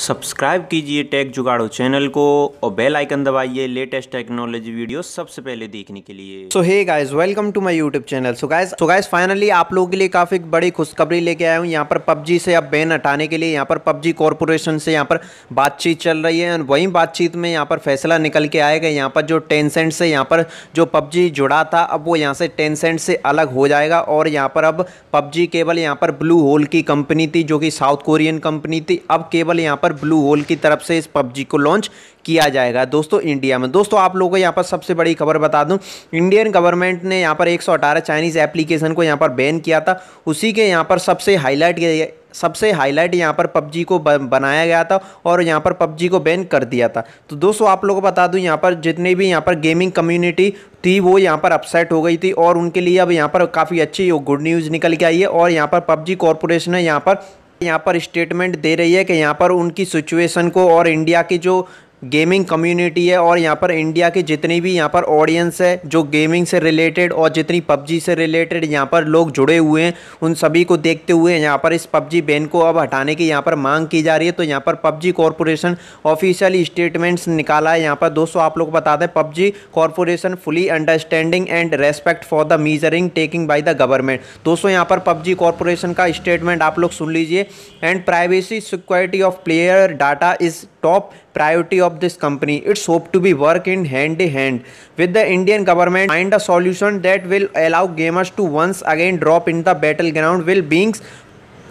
subscribe कीजिए take जुगाड़ो channel को और बेल आइकन दबाइए लेटेस्ट टेक्नोलॉजी वीडियो सबसे पहले देखने के लिए so hey guys welcome to my YouTube channel so guys so guys finally आप लोगों के लिए काफ़ी बड़ी खुशखबरी लेके आया हूँ यहाँ पर पबजी से अब बैन हटाने के लिए यहाँ पर पबजी कॉरपोरेशन से यहाँ पर बातचीत चल रही है और वहीं बातचीत में यहाँ पर फैसला निकल के आएगा यहाँ पर जो टेनसेंट से यहाँ पर जो पबजी जुड़ा था अब वो यहाँ से टेंसेंट से अलग हो जाएगा और यहाँ पर अब पबजी केवल यहाँ पर ब्लू होल की कंपनी थी जो कि साउथ कोरियन कंपनी थी अब केवल यहाँ पर पर ब्लू होल की तरफ से इस पबजी को लॉन्च किया जाएगा दोस्तों इंडिया में दोस्तों आप लोगों को यहाँ पर सबसे बड़ी खबर बता दूँ इंडियन गवर्नमेंट ने यहाँ पर 118 चाइनीज़ एप्लीकेशन को यहाँ पर बैन किया था उसी के यहाँ पर सबसे हाईलाइट सबसे हाईलाइट यहाँ पर पबजी को बनाया गया था और यहाँ पर पबजी को बैन कर दिया था तो दोस्तों आप लोगों को बता दूं यहाँ पर जितने भी यहाँ पर गेमिंग कम्युनिटी थी वो यहाँ पर अपसेट हो गई थी और उनके लिए अब यहाँ पर काफ़ी अच्छी गुड न्यूज़ निकल के आई है और यहाँ पर पबजी कॉरपोरेशन ने यहाँ पर यहाँ पर स्टेटमेंट दे रही है कि यहाँ पर उनकी सिचुएशन को और इंडिया की जो गेमिंग कम्युनिटी है और यहाँ पर इंडिया की जितनी भी यहाँ पर ऑडियंस है जो गेमिंग से रिलेटेड और जितनी पबजी से रिलेटेड यहाँ पर लोग जुड़े हुए हैं उन सभी को देखते हुए यहाँ पर इस पबजी बैन को अब हटाने की यहाँ पर मांग की जा रही है तो यहाँ पर पबजी कॉरपोरेशन ऑफिशियल स्टेटमेंट्स निकाला है यहाँ पर दोस्तों आप लोग बता दें PUBG Corporation fully understanding and respect for the measuring taking by the government दोस्तों यहाँ पर पबजी कॉरपोरेशन का स्टेटमेंट आप लोग सुन लीजिए and privacy security of player data is top priority of of this company, it's hoped to be working hand in hand with the Indian government find a solution that will allow gamers to once again drop in the battleground while being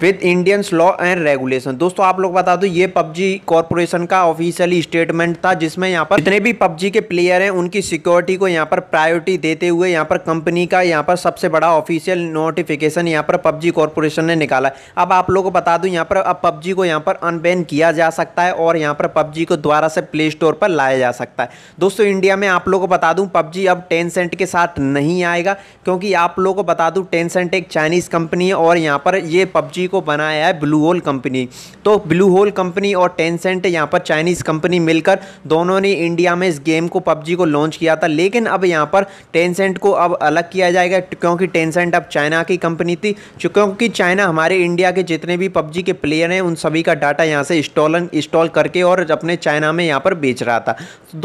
with Indians law and regulation दोस्तों आप लोग बता दो ये PUBG Corporation का officially statement था जिसमें यहाँ पर जितने भी पबजी के प्लेयर हैं उनकी सिक्योरिटी को यहाँ पर प्रायोरिटी देते हुए यहाँ पर कंपनी का यहाँ पर सबसे बड़ा ऑफिशियल नोटिफिकेशन यहाँ पर पबजी कॉरपोरेशन ने निकाला अब आप लोग को बता दूँ यहाँ पर अब पबजी को यहाँ पर अनबैन किया जा सकता है और यहाँ पर पबजी को द्वारा से प्ले स्टोर पर लाया जा सकता है दोस्तों इंडिया में आप लोग को बता दूँ पबजी अब टेन सेंट के साथ नहीं आएगा क्योंकि आप लोग को बता दूँ टेन सेंट एक चाइनीज़ कंपनी है और यहाँ पर ये पबजी कंपनी को बनाया है ब्लू होल कंपनी तो ब्लू होल कंपनी और टेंसेंट यहाँ पर चाइनीज़ कंपनी मिलकर दोनों ने इंडिया में इस गेम को पबजी को लॉन्च किया था लेकिन अब यहाँ पर टेंसेंट को अब अलग किया जाएगा क्योंकि टेंसेंट अब चाइना की कंपनी थी क्योंकि चाइना हमारे इंडिया के जितने भी पबजी के प्लेयर हैं उन सभी का डाटा यहाँ से इंस्टॉलन इंस्टॉल करके और अपने चाइना में यहाँ पर बेच रहा था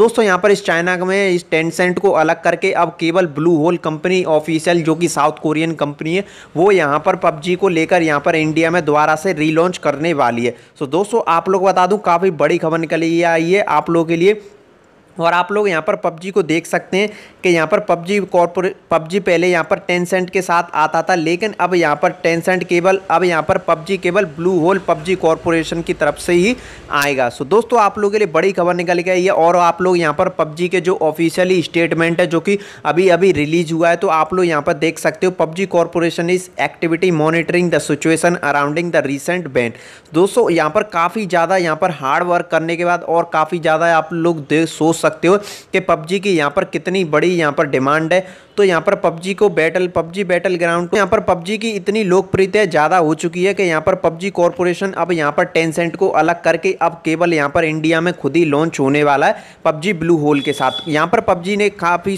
दोस्तों यहाँ पर इस चाइना में इस टेंसेंट को अलग करके अब केवल ब्लू होल कंपनी ऑफिशियल जो कि साउथ कोरियन कंपनी है वो यहाँ पर पबजी को लेकर यहाँ पर इंडिया में दोबारा से रीलॉन्च करने वाली है सो दोस्तों आप लोग बता दूँ काफ़ी बड़ी खबर निकली आई है आप लोगों के लिए और आप लोग यहाँ पर पबजी को देख सकते हैं कि यहाँ पर पबजी कॉरपोरे पबजी पहले यहाँ पर टेन सेंट के साथ आता था लेकिन अब यहाँ पर टेन सेंट केबल अब यहाँ पर पबजी केबल ब्लू होल पबजी कॉरपोरेशन की तरफ से ही आएगा सो दोस्तों आप लोगों के लिए बड़ी खबर निकल के आई है और आप लोग यहाँ पर पबजी के जो ऑफिशियली स्टेटमेंट है जो कि अभी अभी रिलीज हुआ है तो आप लोग यहाँ पर देख सकते हो PUBG Corporation is activity monitoring the situation surrounding the recent ban दोस्तों यहाँ पर काफ़ी ज़्यादा यहाँ पर हार्ड वर्क करने के बाद और काफ़ी ज़्यादा आप लोग सोच सकते हो कि पबजी की यहाँ पर कितनी बड़ी यहाँ पर डिमांड है तो यहाँ पर पबजी को बैटल पबजी बैटल ग्राउंड यहाँ पर पबजी की इतनी लोकप्रियता ज़्यादा हो चुकी है कि यहाँ पर पबजी कॉरपोरेशन अब यहाँ पर टेन को अलग करके अब केवल यहाँ पर इंडिया में खुद ही लॉन्च होने वाला है पबजी ब्लू होल के साथ यहाँ पर पबजी ने काफ़ी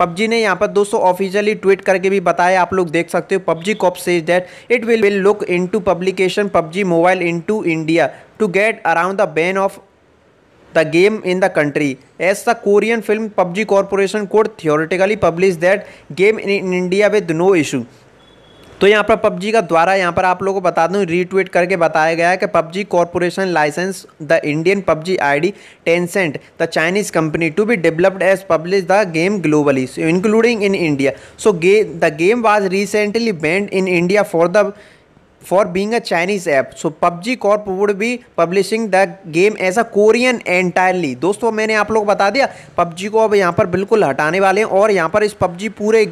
पबजी ने यहाँ पर दोस्तों ऑफिशियली ट्वीट करके भी बताया आप लोग देख सकते हो PUBG corp says that it will will look into publication PUBG Mobile into India to get around the ban of the game in the country as the Korean firm PUBG Corporation could theoretically publish that game in India with no issue तो यहाँ पर PUBG का द्वारा यहाँ पर आप लोगों को बता दूँ रीट्वीट करके बताया गया है कि PUBG Corporation license the Indian PUBG ID Tencent the Chinese company to be developed as publish the game globally including in India so गे the game was recently banned in India for the for being a Chinese app so PUBG corp would be publishing the game as a Korean entirely दोस्तों मैंने आप लोग बता दिया PUBG को अब यहाँ पर बिल्कुल हटाने वाले हैं और यहाँ पर इस पबजी पूरे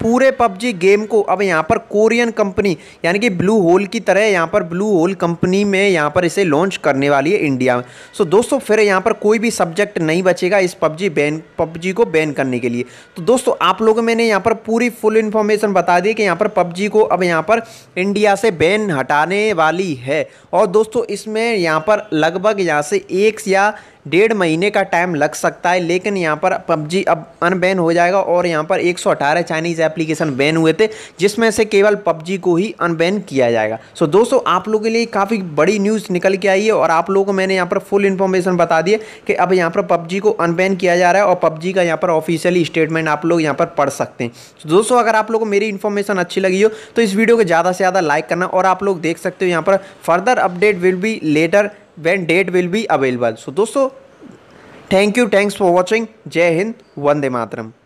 पूरे पबजी गेम को अब यहाँ पर कोरियन कंपनी यानी कि ब्लू होल की तरह यहाँ पर ब्लू होल कंपनी में यहाँ पर इसे लॉन्च करने वाली है इंडिया में सो दोस्तों फिर यहाँ पर कोई भी सब्जेक्ट नहीं बचेगा इस पबजी बैन पबजी को बैन करने के लिए तो दोस्तों आप लोगों मैंने यहाँ पर पूरी फुल इन्फॉर्मेशन बता दी कि यहाँ पर पबजी को अब यहाँ पर इंडिया से बैन हटाने वाली है और दोस्तों इसमें यहाँ पर लगभग यहाँ से एक या डेढ़ महीने का टाइम लग सकता है लेकिन यहाँ पर पबजी अब अनबैन हो जाएगा और यहाँ पर 118 चाइनीज़ एप्लीकेशन बैन हुए थे जिसमें से केवल पबजी को ही अनबैन किया जाएगा सो दोस्तों आप लोगों के लिए काफ़ी बड़ी न्यूज़ निकल के आई है और आप लोगों को मैंने यहाँ पर फुल इन्फॉर्मेशन बता दी है कि अब यहाँ पर पबजी को अनबैन किया जा रहा है और पबजी का यहाँ पर ऑफिशियली स्टेटमेंट आप लोग यहाँ पर पढ़ सकते हैं तो दोस्तों अगर आप लोग को मेरी इन्फॉर्मेशन अच्छी लगी हो तो इस वीडियो को ज़्यादा से ज़्यादा लाइक करना और आप लोग देख सकते हो यहाँ पर further update will be later when date will be available so dosto thank you thanks for watching jai hind vande matram